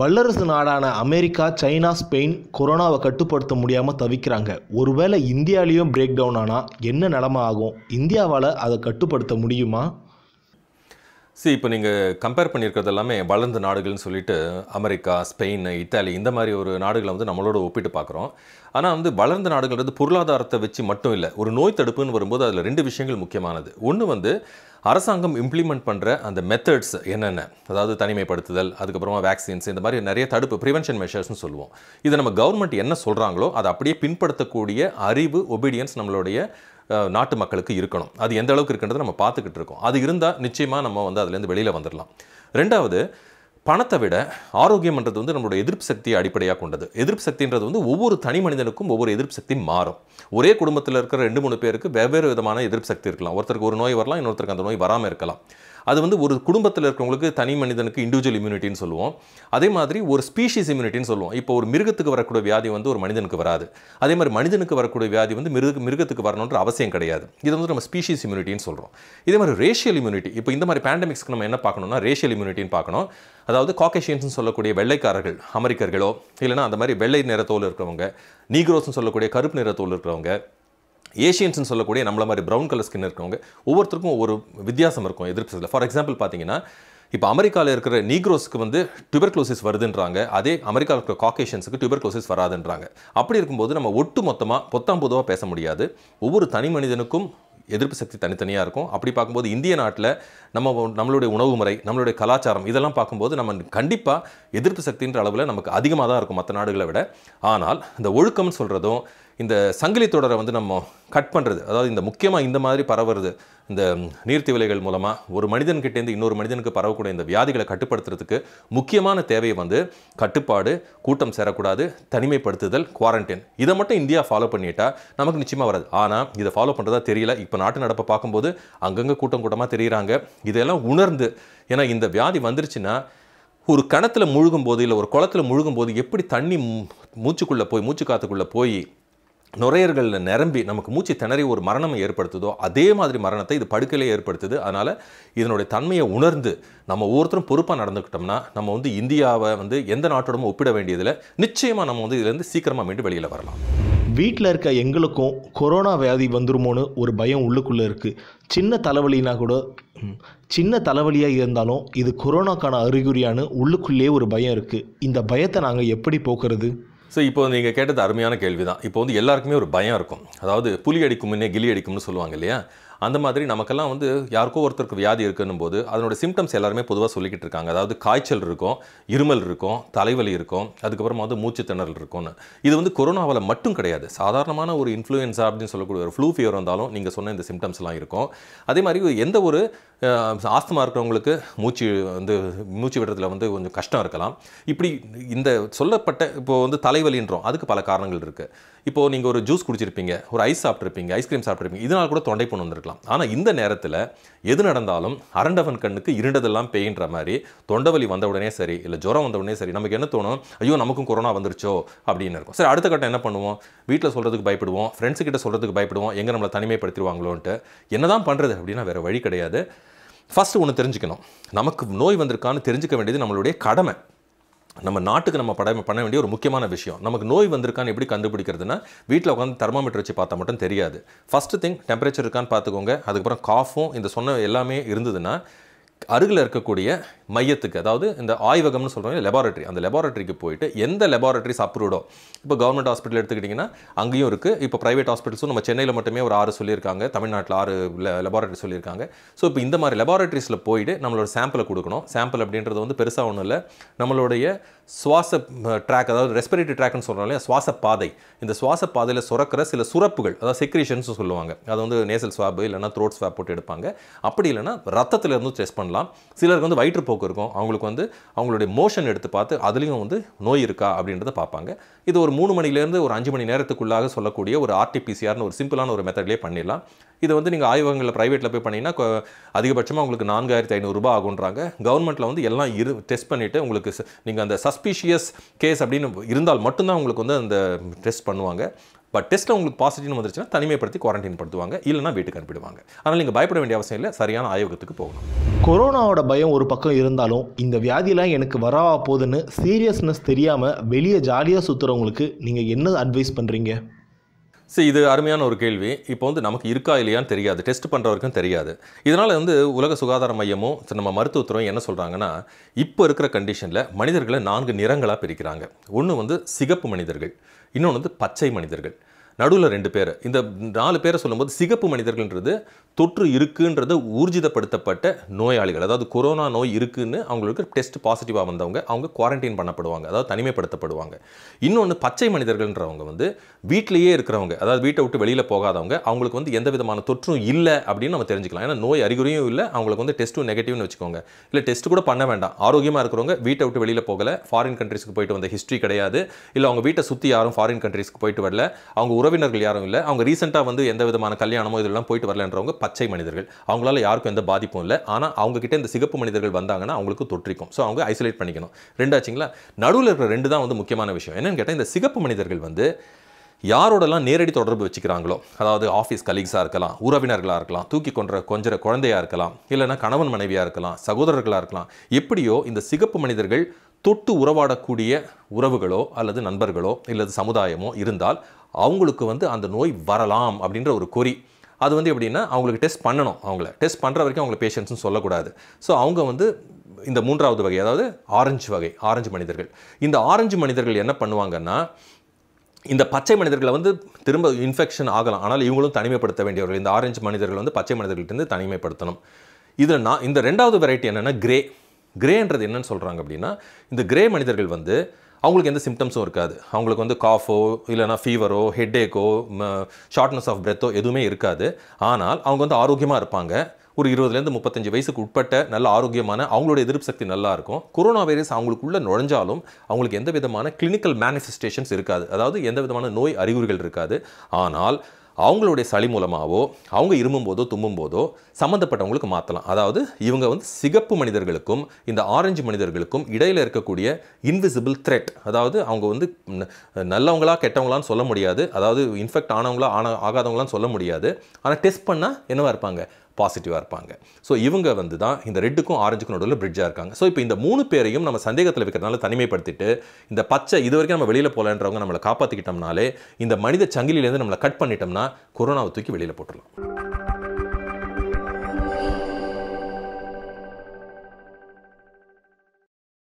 வல்லரசு நாடான America China Spain கொரோனாவை கட்டுப்படுத்த முடியாமல் தவிக்கிறாங்க ஒருவேளை இந்தியாலேயும் பிரேக் டவுன் ஆனால் என்ன நிலமை ஆகும் இந்தியாவால் அதை கட்டுப்படுத்த முடியுமா சி இப்போ நீங்கள் கம்பேர் பண்ணியிருக்கிறது எல்லாமே வளர்ந்த நாடுகள்னு சொல்லிட்டு அமெரிக்கா ஸ்பெயின் இத்தாலி இந்த மாதிரி ஒரு நாடுகளை வந்து நம்மளோட ஒப்பிட்டு பார்க்குறோம் ஆனால் வந்து வளர்ந்த வந்து பொருளாதாரத்தை வச்சு மட்டும் இல்லை ஒரு நோய் தடுப்புன்னு வரும்போது அதில் ரெண்டு விஷயங்கள் முக்கியமானது ஒன்று வந்து அரசாங்கம் இம்ப்ளிமெண்ட் பண்ணுற அந்த மெத்தட்ஸ் என்னென்ன அதாவது தனிமைப்படுத்துதல் அதுக்கப்புறமா வேக்சின்ஸ் இந்த மாதிரி நிறைய தடுப்பு ப்ரிவென்ஷன் மெஷர்ஸ்னு சொல்லுவோம் இதை நம்ம கவர்மெண்ட் என்ன சொல்கிறாங்களோ அதை அப்படியே பின்படுத்தக்கூடிய அறிவு ஒபீடியன்ஸ் நம்மளுடைய நாட்டு மக்களுக்கு இருக்கணும் அது எந்த அளவுக்கு இருக்குன்றது நம்ம பார்த்துக்கிட்டு இருக்கோம் அது இருந்தால் நிச்சயமாக நம்ம வந்து அதுலேருந்து வெளியில் வந்துடலாம் ரெண்டாவது பணத்தை விட ஆரோக்கியம்ன்றது வந்து நம்மளோட எதிர்ப்பு சக்தியை அடிப்படையாக கொண்டது எதிர்ப்பு சக்தின்றது வந்து ஒவ்வொரு தனி மனிதனுக்கும் ஒவ்வொரு எதிர்ப்பு சக்தி மாறும் ஒரே குடும்பத்தில் இருக்கிற ரெண்டு மூணு பேருக்கு வெவ்வேறு விதமான எதிர்ப்பு சக்தி இருக்கலாம் ஒருத்தருக்கு ஒரு நோய் வரலாம் இன்னொருத்தருக்கு அந்த நோய் வராமல் இருக்கலாம் அது வந்து ஒரு குடும்பத்தில் இருக்கிறவங்களுக்கு தனி மனிதனுக்கு இண்டிவிஜுவல் இம்யூனிட்டின்னு சொல்லுவோம் அதே மாதிரி ஒரு ஸ்பீஷிஸ் இம்யூனிட்டின்னு சொல்லுவோம் இப்போ ஒரு மிருகத்துக்கு வரக்கூடிய வியாதி வந்து ஒரு மனிதனுக்கு வராது அதே மாதிரி மனிதனுக்கு வரக்கூடிய வியாதி வந்து மிருக மிருகத்துக்கு வரணுன்ற அவசியம் கிடையாது இது வந்து நம்ம ஸ்பீஷிஸ் இம்யூனிட்டின்னு சொல்கிறோம் இதே மாதிரி ரேஷியல் இம்யூனிட்டி இப்போ இந்த மாதிரி பேண்டமிக்ஸ்க்கு நம்ம என்ன பார்க்கணும்னா ரேஷியல் இம்யூனிட்டின்னு பார்க்கணும் அதாவது காக்கேஷியன்ஸ்னு சொல்லக்கூடிய வெள்ளைக்காரர்கள் அமெரிக்கர்களோ இல்லைனா அந்த மாதிரி வெள்ளை நிறத்தோல் இருக்கிறவங்க நீக்ரோஸ்னு சொல்லக்கூடிய கருப்பு நிறத்தோல் இருக்கிறவங்க ஏஷியன்ஸ்னு சொல்லக்கூடிய நம்மள மாதிரி ப்ரௌன் கலர் ஸ்கின் இருக்கவங்க ஒவ்வொருத்தருக்கும் ஒவ்வொரு வித்தியாசம் இருக்கும் எதிர்ப்பு ஃபார் எக்ஸாம்பிள் பார்த்தீங்கன்னா இப்போ அமெரிக்காவில் இருக்கிற நீக்ரோஸ்க்கு வந்து டியூபர்க்ளோசிஸ் வருதுன்றாங்க அதே அமெரிக்காவில் இருக்கிற காக்கேஷன்ஸுக்கு டியூபர்க்ளோசிஸ் வராதுன்றாங்க அப்படி இருக்கும்போது நம்ம ஒட்டு மொத்தமாக பொத்தாம் பொதுவாக பேச முடியாது ஒவ்வொரு தனி மனிதனுக்கும் எதிர்ப்பு சக்தி தனித்தனியாக இருக்கும் அப்படி பார்க்கும்போது இந்திய நாட்டில் நம்ம நம்மளுடைய உணவு முறை நம்மளுடைய கலாச்சாரம் இதெல்லாம் பார்க்கும்போது நம்ம கண்டிப்பாக எதிர்ப்பு சக்தின்ற அளவில் நமக்கு அதிகமாக தான் இருக்கும் மற்ற நாடுகளை விட ஆனால் இந்த ஒழுக்கம்னு சொல்கிறதும் இந்த சங்கிலி தொடரை வந்து நம்ம கட் பண்ணுறது அதாவது இந்த முக்கியமாக இந்த மாதிரி பரவுறது இந்த நீர்த்தி விலைகள் மூலமாக ஒரு மனிதன்கிட்டேருந்து இன்னொரு மனிதனுக்கு பரவக்கூடிய இந்த வியாதிகளை கட்டுப்படுத்துறதுக்கு முக்கியமான தேவையை வந்து கட்டுப்பாடு கூட்டம் சேரக்கூடாது தனிமைப்படுத்துதல் குவாரண்டைன் இதை மட்டும் இந்தியா ஃபாலோ பண்ணிட்டா நமக்கு நிச்சயமாக வராது ஆனால் இதை ஃபாலோ பண்ணுறதா தெரியல இப்போ நாட்டு நடப்பை பார்க்கும்போது அங்கங்கே கூட்டம் கூட்டமாக தெரிகிறாங்க இதையெல்லாம் உணர்ந்து ஏன்னா இந்த வியாதி வந்துருச்சுன்னா ஒரு கணத்தில் முழுகும் போது இல்லை ஒரு குளத்தில் முழுகும் போது எப்படி தண்ணி மூச்சுக்குள்ளே போய் மூச்சு காத்துக்குள்ளே போய் நுரையீரலில் நிரம்பி நமக்கு மூச்சு திணறி ஒரு மரணம் ஏற்படுத்துதோ அதே மாதிரி மரணத்தை இது படுக்கையிலே ஏற்படுத்துது அதனால் இதனுடைய தன்மையை உணர்ந்து நம்ம ஒவ்வொருத்தரும் பொறுப்பாக நடந்துக்கிட்டோம்னா நம்ம வந்து இந்தியாவை வந்து எந்த நாட்டோடமும் ஒப்பிட வேண்டியதில் நிச்சயமாக நம்ம வந்து இதுலேருந்து சீக்கிரமாக மீண்டும் வெளியில் வரலாம் வீட்டில் இருக்க எங்களுக்கும் கொரோனா வியாதி வந்துருமோன்னு ஒரு பயம் உள்ளுக்குள்ளே இருக்குது சின்ன தலைவலினா கூட சின்ன தலைவலியாக இருந்தாலும் இது கொரோனாக்கான அறிகுறியானு உள்ளுக்குள்ளே ஒரு பயம் இருக்குது இந்த பயத்தை நாங்கள் எப்படி போக்குறது ஸோ இப்போ நீங்கள் கேட்டது அருமையான கேள்வி தான் இப்போ வந்து எல்லாருக்குமே ஒரு பயம் இருக்கும் அதாவது புலி அடிக்கும் முன்னே கிளி அடிக்கும்னு சொல்லுவாங்க இல்லையா அந்த மாதிரி நமக்கெல்லாம் வந்து யாருக்கோ ஒருத்தருக்கு வியாதி இருக்குன்னும் போது அதனோட சிம்டம்ஸ் எல்லாருமே பொதுவாக சொல்லிக்கிட்டு இருக்காங்க அதாவது காய்ச்சல் இருக்கும் இருமல் இருக்கும் தலைவலி இருக்கும் அதுக்கப்புறமா வந்து மூச்சு திணறல் இருக்கும்னு இது வந்து கொரோனாவில் மட்டும் கிடையாது சாதாரணமான ஒரு இன்ஃப்ளூயன்ஸா அப்படின்னு சொல்லக்கூடிய ஒரு ஃப்ளூ ஃபியர் வந்தாலும் நீங்கள் சொன்ன இந்த சிம்டம்ஸ்லாம் இருக்கும் அதே மாதிரி எந்த ஒரு ஆஸ்தமாக இருக்கிறவங்களுக்கு மூச்சு வந்து மூச்சு விடுறதுல வந்து கொஞ்சம் கஷ்டம் இருக்கலாம் இப்படி இந்த சொல்லப்பட்ட இப்போது வந்து தலைவலின்றோம் அதுக்கு பல காரணங்கள் இருக்குது இப்போது நீங்கள் ஒரு ஜூஸ் குடிச்சிருப்பீங்க ஒரு ஐஸ் சாப்பிட்ருப்பீங்க ஐஸ்கிரீம் சாப்பிட்ருப்பீங்க இதனால் கூட தொண்டை பொண்ணு இருந்திருக்கலாம் ஆனால் இந்த நேரத்தில் எது நடந்தாலும் அரண்டவன் கண்ணுக்கு இருண்டதெல்லாம் பெய்கின்ற மாதிரி தொண்டவலி வந்தவுடனே சரி இல்லை ஜுரம் வந்தவுடனே சரி நமக்கு என்ன தோணும் ஐயோ நமக்கும் கொரோனா வந்துருச்சோ அப்படின்னு இருக்கும் சரி அடுத்த கட்டம் என்ன பண்ணுவோம் வீட்டில் சொல்கிறதுக்கு பயப்படுவோம் ஃப்ரெண்ட்ஸு கிட்ட சொல்கிறதுக்கு பயப்படுவோம் எங்கே நம்மளை தனிமைப்படுத்திடுவாங்களோன்ட்டு என்ன தான் பண்ணுறது அப்படின்னா வேறு வழி கிடையாது ஃபஸ்ட்டு ஒன்று தெரிஞ்சுக்கணும் நமக்கு நோய் வந்திருக்கான்னு தெரிஞ்சுக்க வேண்டியது நம்மளுடைய கடமை நம்ம நாட்டுக்கு நம்ம பட பண்ண வேண்டிய ஒரு முக்கியமான விஷயம் நமக்கு நோய் வந்திருக்கான்னு எப்படி கண்டுபிடிக்கிறதுனா வீட்டில் உட்காந்து தெர்மாமீட்டர் வச்சு பார்த்தா மட்டும் தெரியாது ஃபஸ்ட்டு திங் டெம்பரேச்சர் இருக்கான்னு பார்த்துக்கோங்க அதுக்கப்புறம் காஃபும் இந்த சொன்ன எல்லாமே இருந்ததுன்னா அருகில் இருக்கக்கூடிய மையத்துக்கு அதாவது இந்த ஆய்வகம்னு சொல்கிறாங்க லெபார்டரி அந்த லெபார்டரிக்கு போயிட்டு எந்த லெபார்ட்டரிஸ் அப்ரூவ்டோ இப்போ கவர்மெண்ட் ஹாஸ்பிட்டல் எடுத்துக்கிட்டிங்கன்னா அங்கேயும் இருக்குது இப்போ ப்ரைவேட் ஹாஸ்பிட்டல்ஸும் நம்ம சென்னையில் மட்டுமே ஒரு ஆறு சொல்லியிருக்காங்க தமிழ்நாட்டில் ஆறு லெபார்டரி சொல்லியிருக்காங்க ஸோ இப்போ இந்த மாதிரி லெபார்டரிஸில் போயிட்டு நம்மளோட சாம்பிளை கொடுக்கணும் சாம்பிள் அப்படின்றது வந்து பெருசாக ஒன்றும் இல்லை நம்மளுடைய சுவாச ட்ராக் அதாவது ரெஸ்பிரேட்டரி ட்ராக்னு சொல்கிறோம் இல்லையா சுவாச பாதை இந்த சுவாச பாதையில் சுரக்கிற சில சுரப்புகள் அதாவது செக்ரேஷன்ஸ் சொல்லுவாங்க அது வந்து நேசல் ஸ்வாப் இல்லைனா த்ரோட் ஸ்வாப் போட்டு எடுப்பாங்க அப்படி இல்லைனா ரத்தத்திலேருந்து டெஸ்ட் பண்ணலாம் சிலருக்கு வந்து வயிற்றுப்போக்கு இருக்கும் அவங்களுக்கு வந்து அவங்களுடைய மோஷன் எடுத்து பார்த்து அதுலேயும் வந்து நோய் இருக்கா அப்படின்றத பார்ப்பாங்க இது ஒரு மூணு மணிலேருந்து ஒரு அஞ்சு மணி நேரத்துக்குள்ளாக சொல்லக்கூடிய ஒரு ஆர்டிபிசிஆர்னு ஒரு சிம்பிளான ஒரு மெத்தட்லேயே பண்ணிடலாம் இது வந்து நீங்கள் ஆய்வகங்களில் ப்ரைவேட்டில் போய் பண்ணிங்கன்னா அதிகபட்சமாக உங்களுக்கு நான்காயிரத்தி ஐநூறுரூபா ஆகுன்றாங்க கவர்மெண்ட்டில் வந்து எல்லாம் இரு டெஸ்ட் பண்ணிவிட்டு உங்களுக்கு நீங்கள் அந்த சஸ்பிஷியஸ் கேஸ் அப்படின்னு இருந்தால் மட்டும்தான் உங்களுக்கு வந்து அந்த டெஸ்ட் பண்ணுவாங்க பட் டெஸ்ட்டில் உங்களுக்கு பாசிட்டிவ்னு வந்துருச்சுன்னா தனிமைப்படுத்தி குவாரண்டைன் படுத்துவாங்க இல்லைனா வீட்டுக்கு அனுப்பிடுவாங்க அதனால் நீங்கள் பயப்பட வேண்டிய அவசியம் இல்லை சரியான ஆய்வகத்துக்கு போகணும் கொரோனாவோட பயம் ஒரு பக்கம் இருந்தாலும் இந்த வியாதிலாம் எனக்கு வரவா போகுதுன்னு சீரியஸ்னஸ் தெரியாமல் வெளியே ஜாலியாக சுற்றுறவங்களுக்கு நீங்கள் என்ன அட்வைஸ் பண்ணுறீங்க சரி இது அருமையான ஒரு கேள்வி இப்போ வந்து நமக்கு இருக்கா இல்லையான்னு தெரியாது டெஸ்ட் பண்ணுறவருக்கும் தெரியாது இதனால் வந்து உலக சுகாதார மையமும் நம்ம மருத்துவத்துறையும் என்ன சொல்கிறாங்கன்னா இப்போ இருக்கிற கண்டிஷனில் மனிதர்களை நான்கு நிறங்களாக பிரிக்கிறாங்க ஒன்று வந்து சிகப்பு மனிதர்கள் இன்னொன்று வந்து பச்சை மனிதர்கள் நடுவில் ரெண்டு பேர் இந்த நாலு பேரை சொல்லும்போது சிகப்பு மனிதர்கள்ன்றது தொற்று இருக்குன்றது ஊர்ஜிதப்படுத்தப்பட்ட நோயாளிகள் அதாவது கொரோனா நோய் இருக்குன்னு அவங்களுக்கு டெஸ்ட் பாசிட்டிவாக வந்தவங்க அவங்க குவாரண்டைன் பண்ணப்படுவாங்க அதாவது தனிமைப்படுத்தப்படுவாங்க இன்னொன்று பச்சை மனிதர்கள்ன்றவங்க வந்து வீட்டிலேயே இருக்கிறவங்க அதாவது வீட்டை விட்டு வெளியில் போகாதவங்க அவங்களுக்கு வந்து எந்த விதமான தொற்றும் இல்லை அப்படின்னு நம்ம தெரிஞ்சுக்கலாம் ஏன்னா நோய் அறிகுறியும் இல்லை அவங்களுக்கு வந்து டெஸ்ட்டும் நெகட்டிவ்னு வச்சுக்கோங்க இல்லை டெஸ்ட் கூட பண்ண வேண்டாம் ஆரோக்கியமாக இருக்கிறவங்க வீட்டை விட்டு வெளியில் போகலை ஃபாரின் கண்ட்ரிஸ்க்கு போயிட்டு வந்த ஹிஸ்ட்ரி கிடையாது இல்லை அவங்க வீட்டை சுற்றி யாரும் ஃபாரின் கண்ட்ரிஸ்க்கு போயிட்டு வரல அவங்க உறவினர்கள் யாரும் இல்லை அவங்க ரீசெண்டாக வந்து எந்த விதமான கல்யாணமோ இதெல்லாம் போயிட்டு வரலன்றவங்க பச்சை மனிதர்கள் அவங்களால யாருக்கும் எந்த பாதிப்பும் இல்லை ஆனால் அவங்ககிட்ட இந்த சிகப்பு மனிதர்கள் வந்தாங்கன்னா அவங்களுக்கு தொற்றிக்கும் ஸோ அவங்க ஐசோலேட் பண்ணிக்கணும் ரெண்டாச்சுங்களா நடுவில் இருக்கிற ரெண்டு தான் வந்து முக்கியமான விஷயம் என்னென்னு கேட்டால் இந்த சிகப்பு மனிதர்கள் வந்து யாரோடலாம் நேரடி தொடர்பு வச்சுக்கிறாங்களோ அதாவது ஆஃபீஸ் கலீக்ஸாக இருக்கலாம் உறவினர்களாக இருக்கலாம் தூக்கி கொன்ற கொஞ்சம் குழந்தையாக இருக்கலாம் இல்லைனா கணவன் மனைவியாக இருக்கலாம் சகோதரர்களாக இருக்கலாம் எப்படியோ இந்த சிகப்பு மனிதர்கள் தொட்டு உறவாடக்கூடிய உறவுகளோ அல்லது நண்பர்களோ இல்லது சமுதாயமோ இருந்தால் அவங்களுக்கு வந்து அந்த நோய் வரலாம் அப்படின்ற ஒரு கொறி அது வந்து எப்படின்னா அவங்களுக்கு டெஸ்ட் பண்ணணும் அவங்கள டெஸ்ட் பண்ணுற வரைக்கும் அவங்கள பேஷன்ஸ்னு சொல்லக்கூடாது ஸோ அவங்க வந்து இந்த மூன்றாவது வகை அதாவது ஆரஞ்சு வகை ஆரஞ்சு மனிதர்கள் இந்த ஆரஞ்சு மனிதர்கள் என்ன பண்ணுவாங்கன்னா இந்த பச்சை மனிதர்களை வந்து திரும்ப இன்ஃபெக்ஷன் ஆகலாம் ஆனால் இவங்களும் தனிமைப்படுத்த வேண்டியவர்கள் இந்த ஆரஞ்சு மனிதர்கள் வந்து பச்சை மனிதர்கள்ட்டேருந்து தனிமைப்படுத்தணும் இதில் நான் இந்த ரெண்டாவது வெரைட்டி என்னென்னா கிரே கிரேன்றது என்னன்னு சொல்கிறாங்க அப்படின்னா இந்த கிரே மனிதர்கள் வந்து அவங்களுக்கு எந்த சிம்டம்ஸும் இருக்காது அவங்களுக்கு வந்து காஃபோ இல்லைனா ஃபீவரோ ஹெட்டேக்கோ ஷார்ட்னஸ் ஆஃப் பிரெத்தோ எதுவுமே இருக்காது ஆனால் அவங்க வந்து ஆரோக்கியமாக இருப்பாங்க ஒரு இருபதுலேருந்து முப்பத்தஞ்சு வயசுக்கு உட்பட்ட நல்ல ஆரோக்கியமான அவங்களோட எதிர்ப்பு சக்தி நல்லாயிருக்கும் கொரோனா வைரஸ் அவங்களுக்குள்ளே நுழைஞ்சாலும் அவங்களுக்கு எந்த விதமான கிளினிக்கல் மேனிஃபெஸ்டேஷன்ஸ் இருக்காது அதாவது எந்த விதமான நோய் அறிகுறிகள் இருக்காது ஆனால் அவங்களுடைய சளி மூலமாகவோ அவங்க இருமும் போதோ போதோ சம்மந்தப்பட்டவங்களுக்கு மாற்றலாம் அதாவது இவங்க வந்து சிகப்பு மனிதர்களுக்கும் இந்த ஆரஞ்சு மனிதர்களுக்கும் இடையில் இருக்கக்கூடிய இன்விசிபிள் த்ரெட் அதாவது அவங்க வந்து நல்லவங்களா கெட்டவங்களான்னு சொல்ல முடியாது அதாவது இன்ஃபெக்ட் ஆனவங்களா ஆன ஆகாதவங்களான்னு சொல்ல முடியாது ஆனால் டெஸ்ட் பண்ணால் என்னவாக இருப்பாங்க பாசிட்டிவாக இருப்பாங்க ஸோ இவங்க வந்து தான் இந்த ரெட்டுக்கும் ஆரஞ்சுக்கும் நடுவில் பிரிட்ஜாக இருக்காங்க ஸோ இப்போ இந்த மூணு பேரையும் நம்ம சந்தேகத்தில் வைக்கிறதுனால தனிமைப்படுத்திட்டு இந்த பச்சை இது வரைக்கும் நம்ம வெளியில் போகலன்றவங்க நம்மளை காப்பாற்றிக்கிட்டோம்னாலே இந்த மனித சங்கிலியிலேருந்து நம்மளை கட் பண்ணிட்டோம்னா கொரோனாவை தூக்கி வெளியில் போட்டுடலாம்